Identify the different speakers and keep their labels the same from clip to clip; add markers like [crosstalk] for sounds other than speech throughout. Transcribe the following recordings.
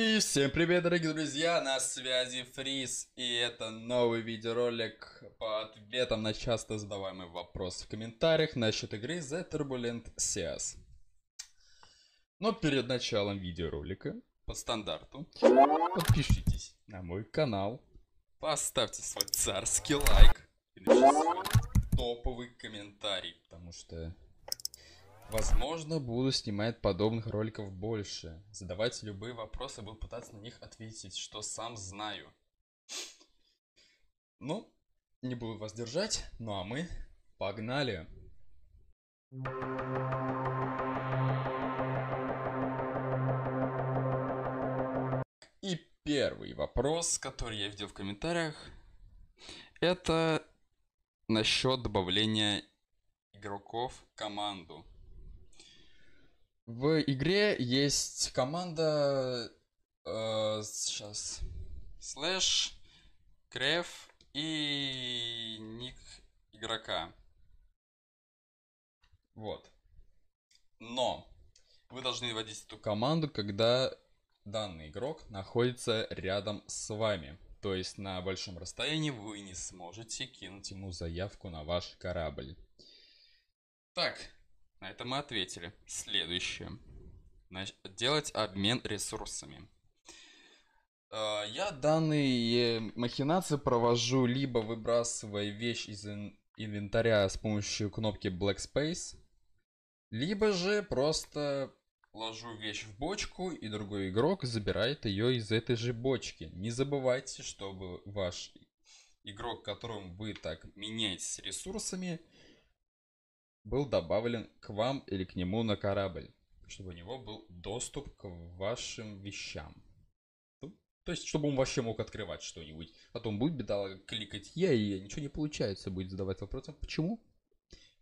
Speaker 1: И всем привет, дорогие друзья, на связи Фриз, и это новый видеоролик по ответам на часто задаваемый вопрос в комментариях насчет игры The Turbulent Seas. Но перед началом видеоролика, по стандарту, подпишитесь на мой канал, поставьте свой царский лайк и напишите свой топовый комментарий, потому что Возможно, буду снимать подобных роликов больше. Задавать любые вопросы, буду пытаться на них ответить, что сам знаю. Ну, не буду вас держать, ну а мы погнали! И первый вопрос, который я видел в комментариях, это насчет добавления игроков в команду. В игре есть команда... Э, сейчас. Слэш, Креф и ник игрока. Вот. Но вы должны вводить эту команду, когда данный игрок находится рядом с вами. То есть на большом расстоянии вы не сможете кинуть ему заявку на ваш корабль. Так, на это мы ответили. Следующее. Значит, делать обмен ресурсами. Э, я данные махинации провожу либо выбрасывая вещь из инвентаря с помощью кнопки Black Space, либо же просто ложу вещь в бочку, и другой игрок забирает ее из этой же бочки. Не забывайте, чтобы ваш игрок, которым вы так меняетесь ресурсами, был добавлен к вам или к нему на корабль, чтобы у него был доступ к вашим вещам. Ну, то есть, чтобы он вообще мог открывать что-нибудь. Потом будет бедолага кликать «Я» и ничего не получается, будет задавать вопросом «Почему?».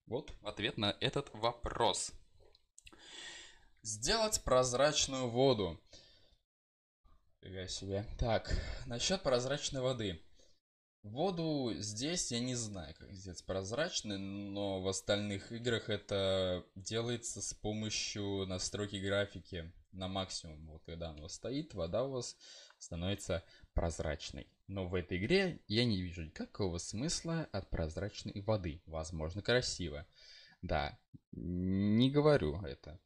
Speaker 1: Вот ответ на этот вопрос. Сделать прозрачную воду. Фига себе. Так, насчет прозрачной воды. Воду здесь я не знаю, как здесь прозрачный, но в остальных играх это делается с помощью настройки графики на максимум. Вот когда оно стоит, вода у вас становится прозрачной. Но в этой игре я не вижу никакого смысла от прозрачной воды. Возможно, красиво. Да, не говорю это.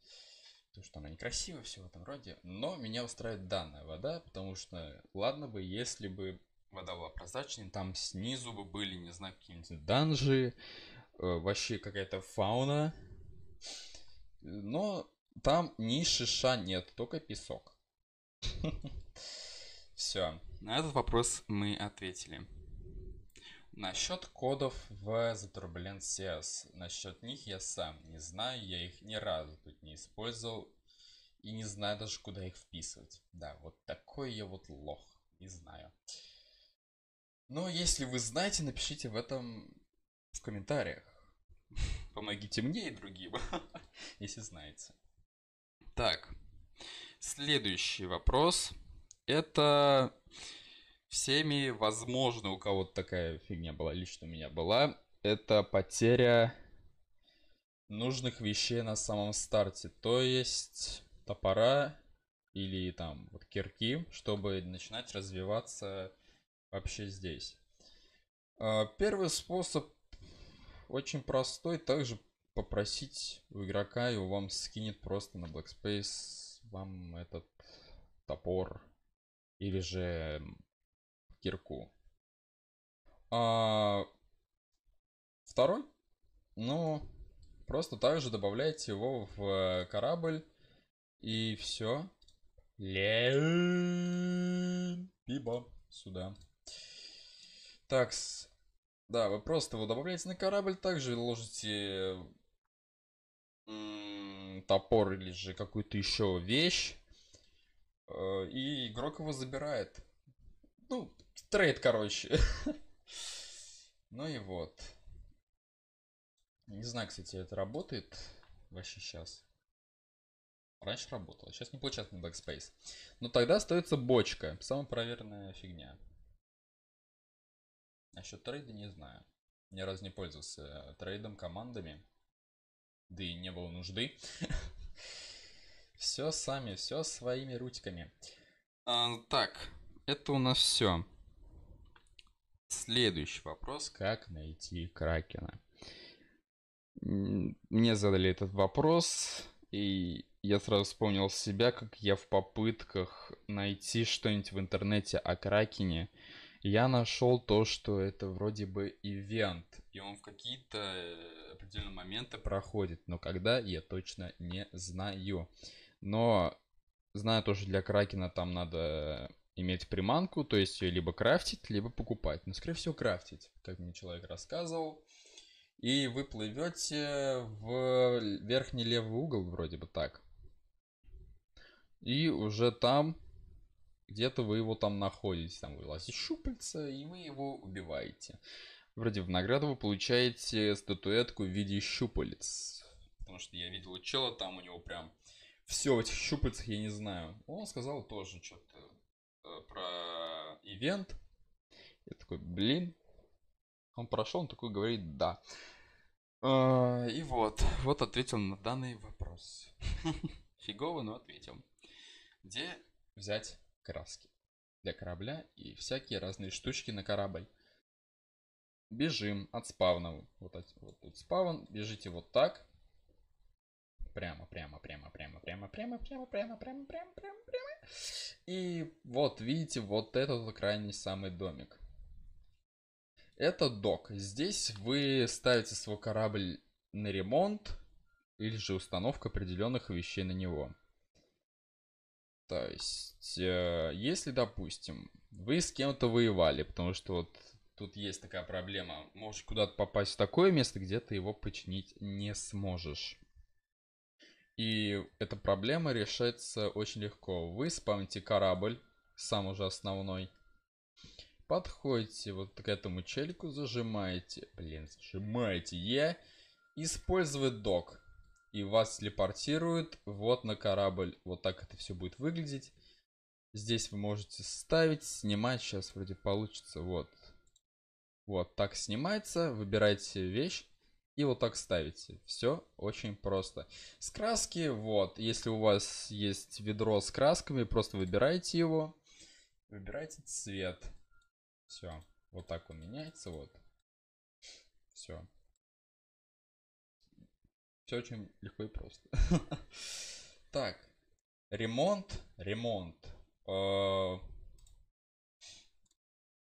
Speaker 1: То, что она некрасивая, все в этом роде. Но меня устраивает данная вода, потому что ладно бы, если бы вода была прозрачной, там снизу бы были, не знаю, какие-нибудь данжи, э, вообще какая-то фауна. Но там ни шиша нет, только песок. [laughs] Все, на этот вопрос мы ответили. Насчет кодов в The Turbulent CS. Насчет них я сам не знаю, я их ни разу тут не использовал и не знаю даже, куда их вписывать. Да, вот такой я вот лох, не знаю. Uh, ну, если вы знаете, напишите в этом в комментариях. Помогите мне и другим, [laughs] если знаете. Так, следующий вопрос. Это всеми, возможно, у кого-то такая фигня была, лично у меня была. Это потеря нужных вещей на самом старте. То есть топора или там вот кирки, чтобы начинать развиваться вообще здесь. А, первый способ очень простой. Также попросить у игрока, его вам скинет просто на Black Space вам этот топор или же кирку. А второй, ну, просто также добавляете его в корабль и все. Лен, пиба сюда. Такс. Да, вы просто его добавляете на корабль, также ложите топор или же какую-то еще вещь. Э, и игрок его забирает. Ну, трейд, короче. [laughs] ну и вот. Не знаю, кстати, это работает вообще сейчас. Раньше работало, сейчас не получается на Backspace. Но тогда остается бочка, самая проверенная фигня. Насчет трейда не знаю. Ни разу не пользовался трейдом, командами. Да и не было нужды. [laughs] Все сами, все своими рутиками. А, так, это у нас все. Следующий вопрос. Как найти Кракена? Мне задали этот вопрос, и я сразу вспомнил себя, как я в попытках найти что-нибудь в интернете о Кракене я нашел то, что это вроде бы ивент, и он в какие-то э, определенные моменты проходит, но когда я точно не знаю. Но знаю тоже, для Кракена там надо иметь приманку, то есть ее либо крафтить, либо покупать. Но, скорее всего, крафтить, как мне человек рассказывал. И вы плывете в верхний левый угол, вроде бы так. И уже там где-то вы его там находите, там вылазит щупальца, и вы его убиваете. Вроде в награду вы получаете статуэтку в виде щупалец. Потому что я видел чела, там у него прям все в этих щупальцах, я не знаю. Он сказал тоже что-то э, про ивент. Я такой, блин. Он прошел, он такой говорит, да. А, и вот, вот ответил на данный вопрос. [laughs] Фигово, но ответил. Где взять краски для корабля и всякие разные штучки на корабль. Бежим от спавна. Вот, от вот тут спавн. Бежите вот так. Прямо, прямо, прямо, прямо, прямо, прямо, прямо, прямо, прямо, прямо, прямо, прямо. И вот, видите, вот этот крайний самый домик. Это док. Здесь вы ставите свой корабль на ремонт или же установка определенных вещей на него. То есть, э, если, допустим, вы с кем-то воевали, потому что вот тут есть такая проблема, можешь куда-то попасть в такое место, где ты его починить не сможешь. И эта проблема решается очень легко. Вы спамите корабль, сам уже основной. Подходите вот к этому челику, зажимаете, блин, зажимаете Е, использовать док и вас телепортирует вот на корабль. Вот так это все будет выглядеть. Здесь вы можете ставить, снимать. Сейчас вроде получится. Вот. Вот так снимается. Выбираете вещь. И вот так ставите. Все очень просто. С краски, вот, если у вас есть ведро с красками, просто выбираете его. Выбирайте цвет. Все. Вот так он меняется. Вот. Все. Все очень легко и просто. [laughs] Так, ремонт, ремонт. Э,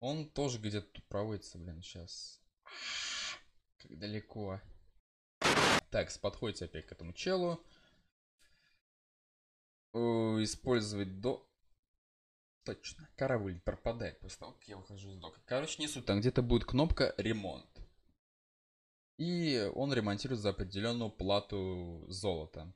Speaker 1: он тоже где-то тут проводится, блин, сейчас. Как далеко. Так, подходите опять к этому челу. Э, использовать до... Точно, корабль пропадает после того, как я ухожу из дока. Короче, не суть, там где-то будет кнопка ремонт. И он ремонтирует за определенную плату золота.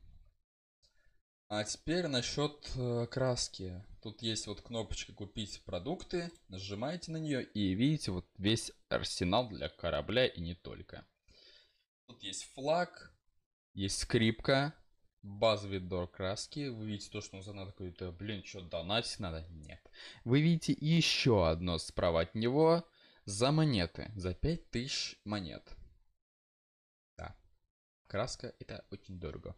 Speaker 1: А теперь насчет э, краски. Тут есть вот кнопочка «Купить продукты». Нажимаете на нее и видите вот весь арсенал для корабля и не только. Тут есть флаг, есть скрипка, базовый дор краски. Вы видите то, что он за какой то блин, что донатить надо? Нет. Вы видите еще одно справа от него за монеты, за 5000 монет. Краска это очень дорого.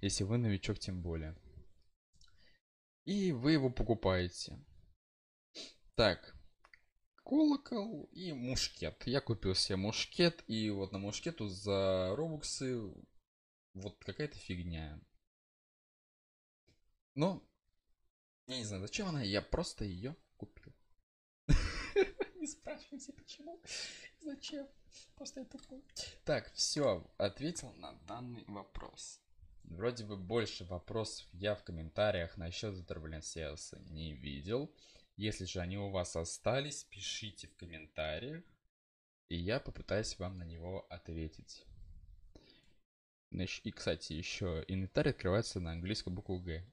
Speaker 1: Если вы новичок, тем более. И вы его покупаете. Так. Колокол и мушкет. Я купил себе мушкет. И вот на мушкету за робуксы вот какая-то фигня. Но ну, я не знаю, зачем она. Я просто ее купил. [laughs] Не спрашивайте, почему. Зачем. Просто я тупой. Так, все, ответил на данный вопрос. Вроде бы больше вопросов я в комментариях насчет турбуленсиаса не видел. Если же они у вас остались, пишите в комментариях, и я попытаюсь вам на него ответить. И, кстати, еще инвентарь открывается на английскую букву Г.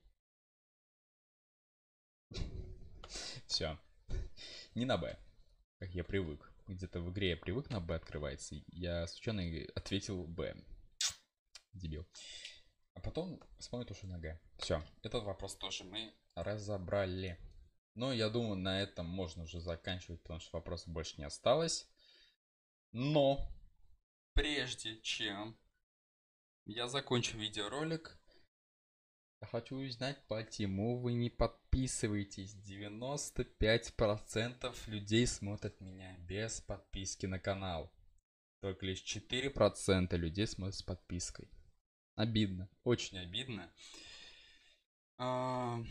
Speaker 1: [laughs] Все. Не на Б, как я привык где-то в игре я привык на Б открывается. Я случайно ответил Б. Дебил. А потом вспомнил то, что на Г. Все, этот вопрос тоже мы разобрали. Но я думаю, на этом можно уже заканчивать, потому что вопросов больше не осталось. Но прежде чем я закончу видеоролик, я хочу узнать, почему вы не подписываетесь. 95% людей смотрят меня без подписки на канал. Только лишь 4% людей смотрят с подпиской. Обидно, очень обидно. А...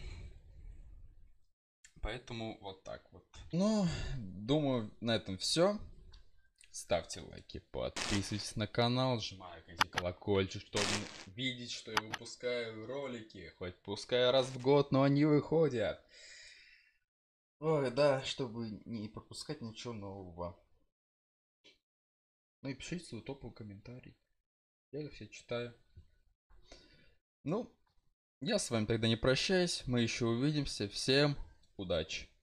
Speaker 1: Поэтому вот так вот. Ну, думаю, на этом все. Ставьте лайки, подписывайтесь на канал, жмайте колокольчик, чтобы видеть, что я выпускаю ролики. Хоть пускай раз в год, но они выходят. Ой, да, чтобы не пропускать ничего нового. Ну и пишите свой топовый комментарий. Я их все читаю. Ну, я с вами тогда не прощаюсь. Мы еще увидимся. Всем удачи.